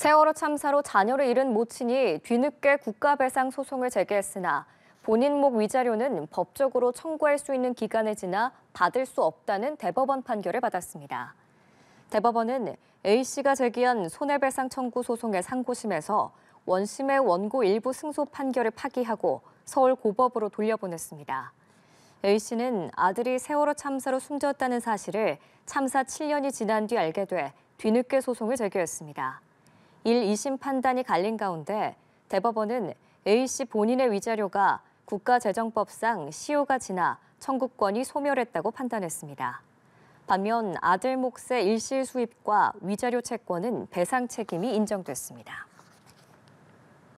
세월호 참사로 자녀를 잃은 모친이 뒤늦게 국가배상 소송을 제기했으나 본인 목 위자료는 법적으로 청구할 수 있는 기간에 지나 받을 수 없다는 대법원 판결을 받았습니다. 대법원은 A씨가 제기한 손해배상 청구 소송의 상고심에서 원심의 원고 일부 승소 판결을 파기하고 서울고법으로 돌려보냈습니다. A씨는 아들이 세월호 참사로 숨졌다는 사실을 참사 7년이 지난 뒤 알게 돼 뒤늦게 소송을 제기했습니다. 1, 2심 판단이 갈린 가운데 대법원은 A씨 본인의 위자료가 국가재정법상 시효가 지나 청구권이 소멸했다고 판단했습니다. 반면 아들 몫의 일실 수입과 위자료 채권은 배상 책임이 인정됐습니다.